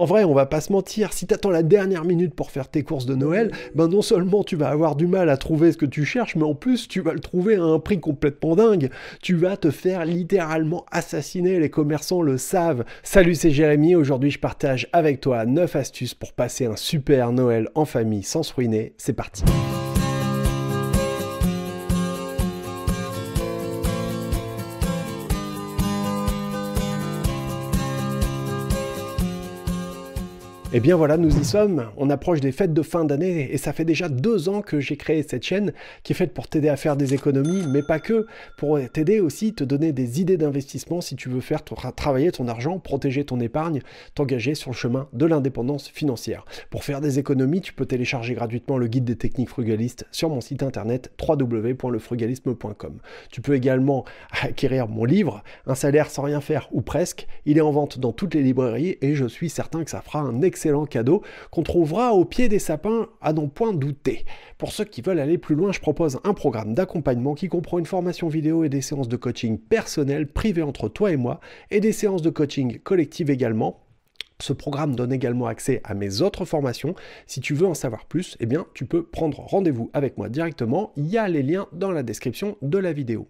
En vrai, on va pas se mentir, si t'attends la dernière minute pour faire tes courses de Noël, ben non seulement tu vas avoir du mal à trouver ce que tu cherches, mais en plus tu vas le trouver à un prix complètement dingue. Tu vas te faire littéralement assassiner, les commerçants le savent. Salut, c'est Jérémy, aujourd'hui je partage avec toi 9 astuces pour passer un super Noël en famille sans se ruiner. C'est parti. Et eh bien voilà, nous y sommes. On approche des fêtes de fin d'année et ça fait déjà deux ans que j'ai créé cette chaîne qui est faite pour t'aider à faire des économies, mais pas que, pour t'aider aussi, te donner des idées d'investissement si tu veux faire travailler ton argent, protéger ton épargne, t'engager sur le chemin de l'indépendance financière. Pour faire des économies, tu peux télécharger gratuitement le guide des techniques frugalistes sur mon site internet www.lefrugalisme.com. Tu peux également acquérir mon livre, Un salaire sans rien faire ou presque. Il est en vente dans toutes les librairies et je suis certain que ça fera un excellent excellent cadeau qu'on trouvera au pied des sapins à n'en point douter. Pour ceux qui veulent aller plus loin, je propose un programme d'accompagnement qui comprend une formation vidéo et des séances de coaching personnel privées entre toi et moi et des séances de coaching collective également. Ce programme donne également accès à mes autres formations. Si tu veux en savoir plus, eh bien, tu peux prendre rendez-vous avec moi directement. Il y a les liens dans la description de la vidéo.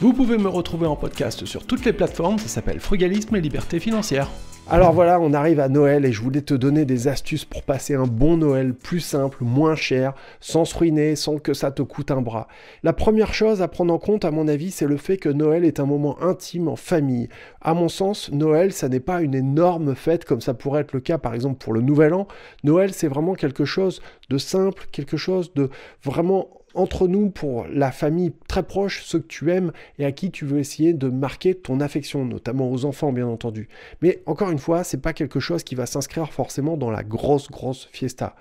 Vous pouvez me retrouver en podcast sur toutes les plateformes, ça s'appelle Frugalisme et Liberté Financière. Alors voilà, on arrive à Noël et je voulais te donner des astuces pour passer un bon Noël plus simple, moins cher, sans se ruiner, sans que ça te coûte un bras. La première chose à prendre en compte, à mon avis, c'est le fait que Noël est un moment intime en famille. À mon sens, Noël, ça n'est pas une énorme fête comme ça pourrait être le cas, par exemple, pour le Nouvel An. Noël, c'est vraiment quelque chose de simple, quelque chose de vraiment entre nous pour la famille très proche, ceux que tu aimes et à qui tu veux essayer de marquer ton affection, notamment aux enfants bien entendu. Mais encore une fois, c'est pas quelque chose qui va s'inscrire forcément dans la grosse grosse fiesta.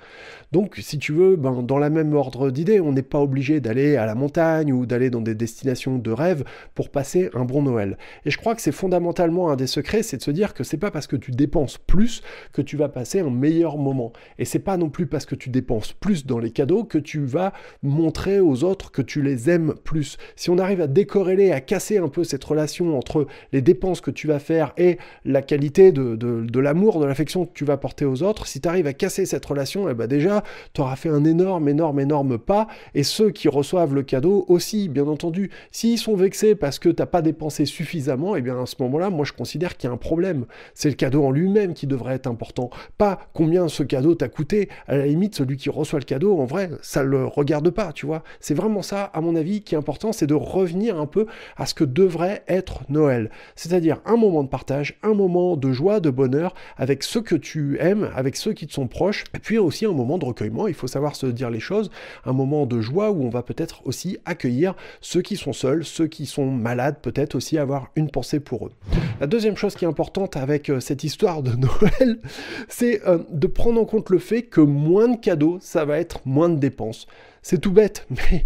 Donc si tu veux, ben, dans la même ordre d'idée, on n'est pas obligé d'aller à la montagne ou d'aller dans des destinations de rêve pour passer un bon Noël. Et je crois que c'est fondamentalement un des secrets, c'est de se dire que c'est pas parce que tu dépenses plus que tu vas passer un meilleur moment. Et c'est pas non plus parce que tu dépenses plus dans les cadeaux que tu vas montrer aux autres que tu les aimes plus. Si on arrive à décorréler, à casser un peu cette relation entre les dépenses que tu vas faire et la qualité de, l'amour, de l'affection que tu vas porter aux autres, si tu arrives à casser cette relation, eh ben déjà, tu auras fait un énorme, énorme, énorme pas. Et ceux qui reçoivent le cadeau aussi, bien entendu. S'ils sont vexés parce que tu n'as pas dépensé suffisamment, eh bien à ce moment-là, moi je considère qu'il y a un problème. C'est le cadeau en lui-même qui devrait être important, pas combien ce cadeau t'a coûté. À la limite, celui qui reçoit le cadeau, en vrai, ça le regarde pas, tu vois. C'est vraiment ça, à mon avis, qui est important, c'est de revenir un peu à ce que devrait être Noël. C'est-à-dire un moment de partage, un moment de joie, de bonheur, avec ceux que tu aimes, avec ceux qui te sont proches, et puis aussi un moment de recueillement, il faut savoir se dire les choses, un moment de joie où on va peut-être aussi accueillir ceux qui sont seuls, ceux qui sont malades, peut-être aussi avoir une pensée pour eux. La deuxième chose qui est importante avec euh, cette histoire de Noël, c'est euh, de prendre en compte le fait que moins de cadeaux, ça va être moins de dépenses. C'est tout bête, mais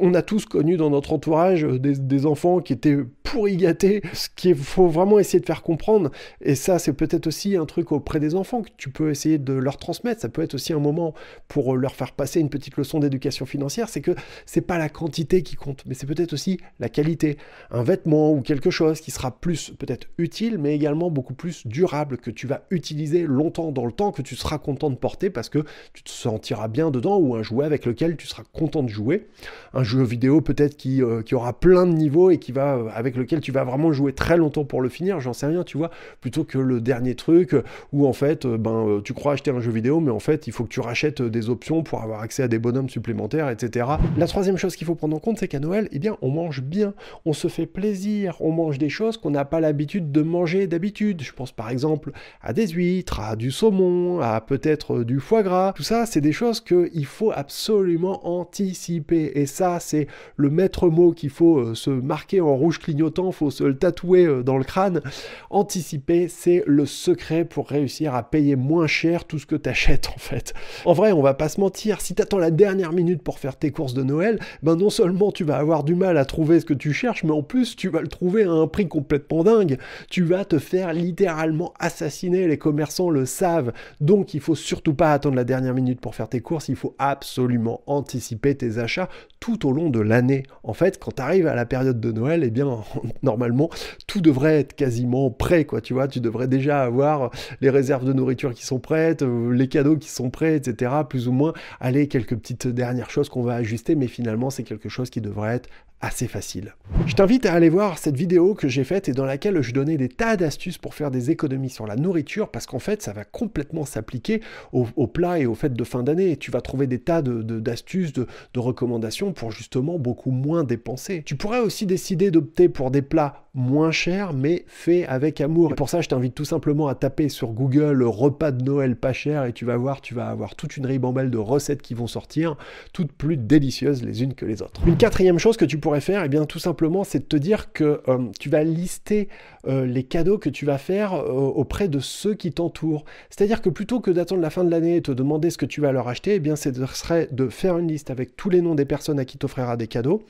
on a tous connu dans notre entourage euh, des, enfants qui étaient pourri gâtés, ce qu'il faut vraiment essayer de faire comprendre. Et ça, c'est peut-être aussi un truc auprès des enfants que tu peux essayer de leur transmettre. Ça peut être aussi un moment pour euh, leur faire passer une petite leçon d'éducation financière. C'est que c'est pas la quantité qui compte, mais c'est peut-être aussi la qualité. Un vêtement ou quelque chose qui sera plus peut-être utile, mais également beaucoup plus durable, que tu vas utiliser longtemps dans le temps, que tu seras content de porter parce que tu te sentiras bien dedans ou un jouet avec lequel tu sera content de jouer. Un jeu vidéo peut-être qui, euh, qui, aura plein de niveaux et qui va, euh, avec lequel tu vas vraiment jouer très longtemps pour le finir, j'en sais rien, tu vois, plutôt que le dernier truc euh, où en fait, ben, tu crois acheter un jeu vidéo, mais en fait, il faut que tu rachètes des options pour avoir accès à des bonhommes supplémentaires, etc. La troisième chose qu'il faut prendre en compte, c'est qu'à Noël, eh bien, on mange bien, on se fait plaisir, on mange des choses qu'on n'a pas l'habitude de manger d'habitude. Je pense par exemple à des huîtres, à du saumon, à peut-être du foie gras. Tout ça, c'est des choses qu'il faut absolument anticiper. Et ça, c'est le maître mot qu'il faut euh, se marquer en rouge clignotant, faut se le tatouer euh, dans le crâne. Anticiper, c'est le secret pour réussir à payer moins cher tout ce que tu achètes en fait. En vrai, on va pas se mentir, si tu attends la dernière minute pour faire tes courses de Noël, ben non seulement tu vas avoir du mal à trouver ce que tu cherches, mais en plus tu vas le trouver à un prix complètement dingue. Tu vas te faire littéralement assassiner, les commerçants le savent. Donc il faut surtout pas attendre la dernière minute pour faire tes courses, il faut absolument en anticiper tes achats tout au long de l'année. En fait, quand tu arrives à la période de Noël, et eh bien, normalement, tout devrait être quasiment prêt, quoi, tu vois, tu devrais déjà avoir les réserves de nourriture qui sont prêtes, euh, les cadeaux qui sont prêts, etc., plus ou moins, aller quelques petites dernières choses qu'on va ajuster, mais finalement, c'est quelque chose qui devrait être assez facile. Je t'invite à aller voir cette vidéo que j'ai faite et dans laquelle je donnais des tas d'astuces pour faire des économies sur la nourriture parce qu'en fait ça va complètement s'appliquer aux au plats et aux fêtes de fin d'année. et Tu vas trouver des tas d'astuces de, de, de recommandations pour justement beaucoup moins dépenser. Tu pourrais aussi décider d'opter pour des plats moins cher, mais fait avec amour. pour ça, je t'invite tout simplement à taper sur Google euh, repas de Noël pas cher et tu vas voir, tu vas avoir toute une ribambelle de recettes qui vont sortir, toutes plus délicieuses les unes que les autres. Une quatrième chose que tu pourrais faire, et eh bien tout simplement, c'est de te dire que euh, tu vas lister euh, les cadeaux que tu vas faire auprès de ceux qui t'entourent. C'est-à-dire que plutôt que d'attendre la fin de l'année et te demander ce que tu vas leur acheter, et eh bien ce serait de faire une liste avec tous les noms des personnes à qui tu offriras des cadeaux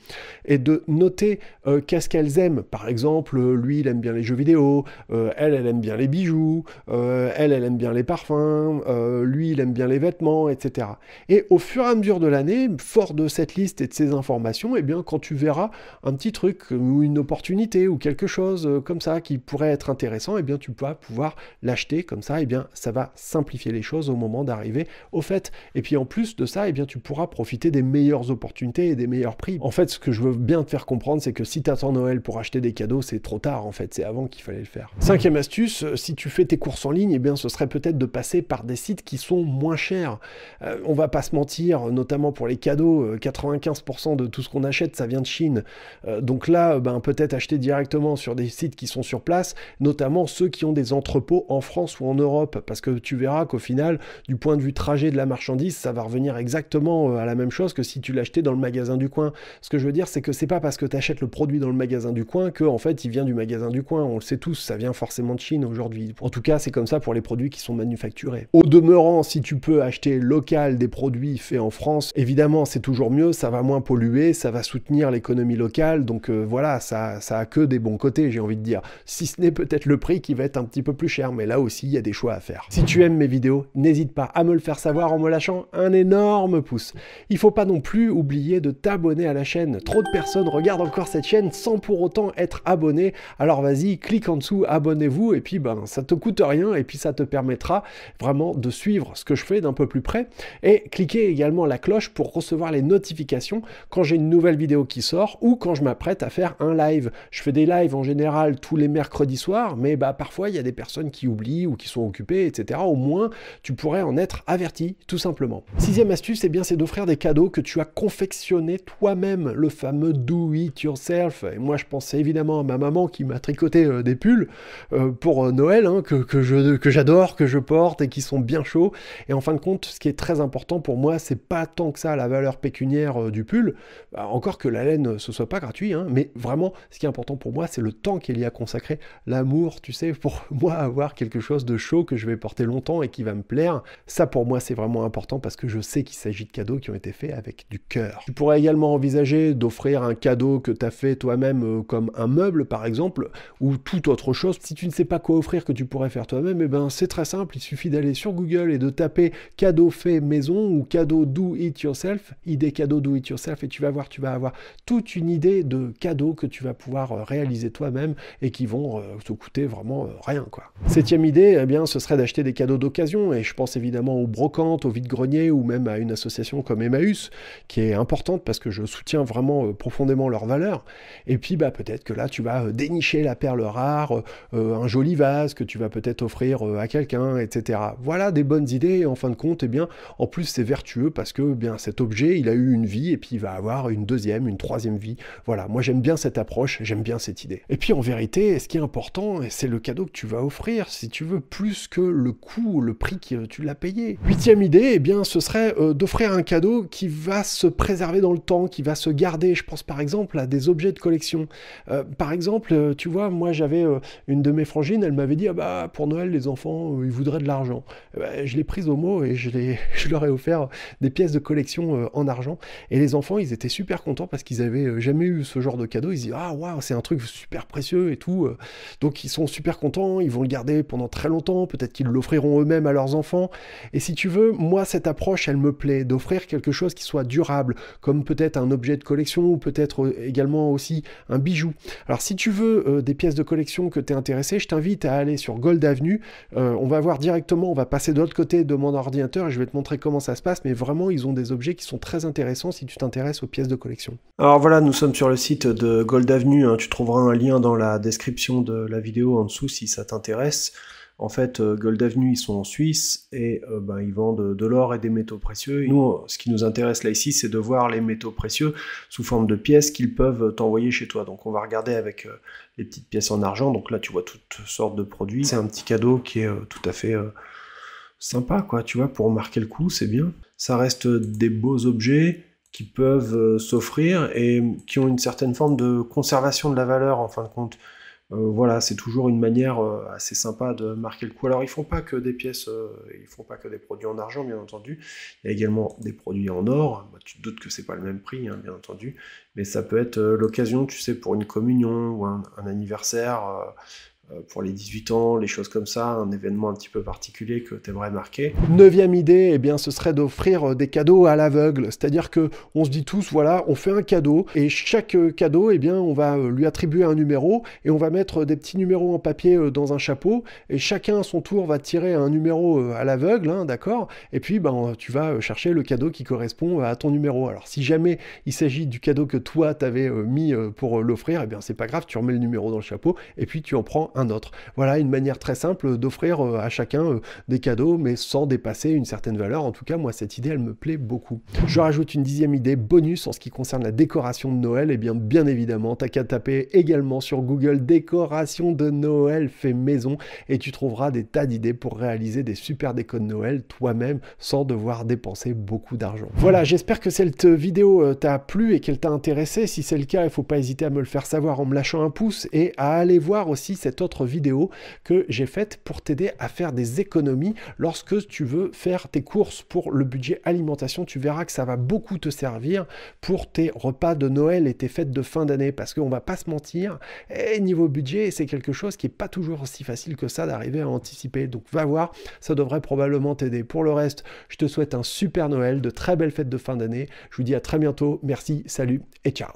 et de noter qu'est-ce qu'elles aiment. Par exemple, euh, lui, il aime bien les jeux vidéo, euh, elle, elle aime bien les bijoux, euh, elle, elle aime bien les parfums, lui, il aime bien les vêtements, etc. Et au fur et à mesure de l'année, fort de cette liste et de ces informations, et eh bien, quand tu verras un petit truc ou une opportunité ou quelque chose comme ça qui pourrait être intéressant, et eh bien, tu vas pouvoir l'acheter comme ça, et eh bien, ça va simplifier les choses au moment d'arriver au fait. Et puis, en plus de ça, et bien, tu pourras profiter des meilleures opportunités et des meilleurs prix. En fait, ce que je veux bien te faire comprendre, c'est que si tu attends Noël pour acheter des cadeaux, c'est trop tard en fait, c'est avant qu'il fallait le faire. Cinquième astuce, euh, si tu fais tes courses en ligne, eh bien ce serait peut-être de passer par des sites qui sont moins chers. Euh, on va pas se mentir, notamment pour les cadeaux, 95% euh, de tout ce qu'on achète, ça vient de Chine. donc là, ben, peut-être acheter directement sur des sites qui sont sur place, notamment ceux qui ont des entrepôts en France ou en Europe, parce que tu verras qu'au final, du point de vue trajet de la marchandise, ça va revenir exactement à la même chose que si tu l'achetais dans le magasin du coin. Ce que je veux dire, c'est que c'est pas parce que tu achètes le produit dans le magasin du coin que en fait il vient du magasin du coin. On le sait tous, ça vient forcément de Chine aujourd'hui. En tout cas, c'est comme ça pour les produits qui sont manufacturés. Au demeurant, si tu peux acheter local des produits faits en France, évidemment, c'est toujours mieux. Ça va moins polluer, ça va soutenir l'économie locale. Donc euh, voilà, ça, ça a que des bons côtés, j'ai envie de dire. Si ce n'est peut-être le prix qui va être un petit peu plus cher, mais là aussi, il y a des choix à faire. Si tu aimes mes vidéos, n'hésite pas à me le faire savoir en me lâchant un énorme pouce. Il faut pas non plus oublier de t'abonner à la chaîne. Trop de personnes regardent encore cette chaîne sans pour autant être abonnées alors vas-y, clique en dessous, abonnez-vous, et puis ben, ça te coûte rien, et puis ça te permettra vraiment de suivre ce que je fais d'un peu plus près. Et cliquez également la cloche pour recevoir les notifications quand j'ai une nouvelle vidéo qui sort ou quand je m'apprête à faire un live. Je fais des lives en général tous les mercredis soirs, mais bah, parfois il y a des personnes qui oublient ou qui sont occupées, etc. Au moins, tu pourrais en être averti, tout simplement. Sixième astuce, et eh bien, c'est d'offrir des cadeaux que tu as confectionnés toi-même, le fameux do it yourself. Et moi, je pensais évidemment à ma ma maman qui m'a tricoté euh, des pulls euh, pour euh, Noël, hein, que, que j'adore, que, je porte et qui sont bien chauds. Et en fin de compte, ce qui est très important pour moi, c'est pas tant que ça la valeur pécuniaire du pull, bah, encore que la laine ce soit pas gratuit, hein, mais vraiment, ce qui est important pour moi, c'est le temps qu'il y a consacré, l'amour, tu sais, pour moi avoir quelque chose de chaud que je vais porter longtemps et qui va me plaire. Ça pour moi, c'est vraiment important parce que je sais qu'il s'agit de cadeaux qui ont été faits avec du cœur. Tu pourrais également envisager d'offrir un cadeau que tu as fait toi-même comme un meuble par exemple, ou toute autre chose. Si tu ne sais pas quoi offrir que tu pourrais faire toi-même, eh ben c'est très simple, il suffit d'aller sur Google et de taper cadeau fait maison ou cadeau do it yourself, idée cadeau do it yourself, et tu vas voir, tu vas avoir toute une idée de cadeaux que tu vas pouvoir euh, réaliser toi-même et qui vont euh, te coûter vraiment euh, rien quoi. Septième idée, eh bien ce serait d'acheter des cadeaux d'occasion, et je pense évidemment aux brocantes, aux vide-greniers ou même à une association comme Emmaüs, qui est importante parce que je soutiens vraiment profondément leur valeur Et puis bah peut-être que là tu vas euh, dénicher la perle rare, euh, euh, un joli vase que tu vas peut-être offrir à quelqu'un, etc. Voilà des bonnes idées en fin de compte, Et eh bien, en plus c'est vertueux parce que eh bien, cet objet, il a eu une vie et puis il va avoir une deuxième, une troisième vie. Voilà, moi j'aime bien cette approche, j'aime bien cette idée. Et puis en vérité, ce qui est important, c'est le cadeau que tu vas offrir, si tu veux, plus que le coût, le prix que tu l'as payé. Huitième idée, eh bien, ce serait d'offrir un cadeau qui va se préserver dans le temps, qui va se garder. Je pense par exemple à des objets de collection. par exemple, euh, tu vois, moi j'avais euh, une de mes frangines, elle m'avait dit ah bah pour Noël les enfants euh, ils voudraient de l'argent. Eh ben, je l'ai prise au mot et je, je leur ai offert des pièces de collection en argent. Et les enfants ils étaient super contents parce qu'ils avaient jamais eu ce genre de cadeau. Ils disent ah waouh c'est un truc super précieux et tout. Donc ils sont super contents, ils vont le garder pendant très longtemps. Peut-être qu'ils l'offriront eux-mêmes à leurs enfants. Et si tu veux, moi cette approche elle me plaît d'offrir quelque chose qui soit durable, comme peut-être un objet de collection ou peut-être également aussi un bijou. Alors si tu veux euh, des pièces de collection que tu es intéressé, je t'invite à aller sur Gold Avenue. Euh, on va voir directement, on va passer de l'autre côté de mon ordinateur et je vais te montrer comment ça se passe. Mais vraiment, ils ont des objets qui sont très intéressants si tu t'intéresses aux pièces de collection. Alors voilà, nous sommes sur le site de Gold Avenue. Hein. Tu trouveras un lien dans la description de la vidéo en dessous si ça t'intéresse. En fait, euh, Gold Avenue, ils sont en Suisse et euh, ben, ils vendent euh, de l'or et des métaux précieux. nous, ce qui nous intéresse là ici, c'est de voir les métaux précieux sous forme de pièces qu'ils peuvent t'envoyer chez toi. Donc on va regarder avec les petites pièces en argent. Donc là, tu vois toutes sortes de produits. C'est un petit cadeau qui est tout à fait sympa, quoi. Tu vois, pour marquer le coup, c'est bien. Ça reste des beaux objets qui peuvent s'offrir et qui ont une certaine forme de conservation de la valeur en fin de compte. Euh, voilà, c'est toujours une manière euh, assez sympa de marquer le coup. Alors ils font pas que des pièces, euh, ils font pas que des produits en argent, bien entendu. Il y a également des produits en or. Bah, tu te doutes que c'est pas le même prix, hein, bien entendu, mais ça peut être l'occasion, tu sais, pour une communion ou un anniversaire euh, pour les 18 ans, les choses comme ça, un événement un petit peu particulier que tu aimerais marquer. Neuvième idée, eh bien, ce serait d'offrir euh, des cadeaux à l'aveugle. C'est-à-dire que on se dit tous, voilà, on fait un cadeau et chaque euh, cadeau, eh bien, on va lui attribuer un numéro et on va mettre des petits numéros en papier dans un chapeau et chacun à son tour va tirer un numéro à l'aveugle, hein, d'accord Et puis, ben, tu vas chercher le cadeau qui correspond à ton numéro. Alors, si jamais il s'agit du cadeau que toi t'avais mis pour l'offrir, eh bien, c'est pas grave, tu remets le numéro dans le chapeau et puis tu en prends un autre. Voilà une manière très simple d'offrir euh, à chacun euh, des cadeaux, mais sans dépasser une certaine valeur. En tout cas, moi, cette idée, elle me plaît beaucoup. Je rajoute une dixième idée bonus en ce qui concerne la décoration de Noël. Et eh bien, bien évidemment, t'as qu'à taper également sur Google décoration de Noël fait maison et tu trouveras des tas d'idées pour réaliser des super décos de Noël toi-même sans devoir dépenser beaucoup d'argent. Voilà, j'espère que cette vidéo euh, t'a plu et qu'elle t'a intéressé. Si c'est le cas, il faut pas hésiter à me le faire savoir en me lâchant un pouce et à aller voir aussi cette autre vidéo que j'ai faite pour t'aider à faire des économies lorsque tu veux faire tes courses pour le budget alimentation. Tu verras que ça va beaucoup te servir pour tes repas de Noël et tes fêtes de fin d'année parce qu'on va pas se mentir. Et eh, niveau budget, c'est quelque chose qui est pas toujours aussi facile que ça d'arriver à anticiper. Donc va voir, ça devrait probablement t'aider. Pour le reste, je te souhaite un super Noël, de très belles fêtes de fin d'année. Je vous dis à très bientôt. Merci, salut et ciao.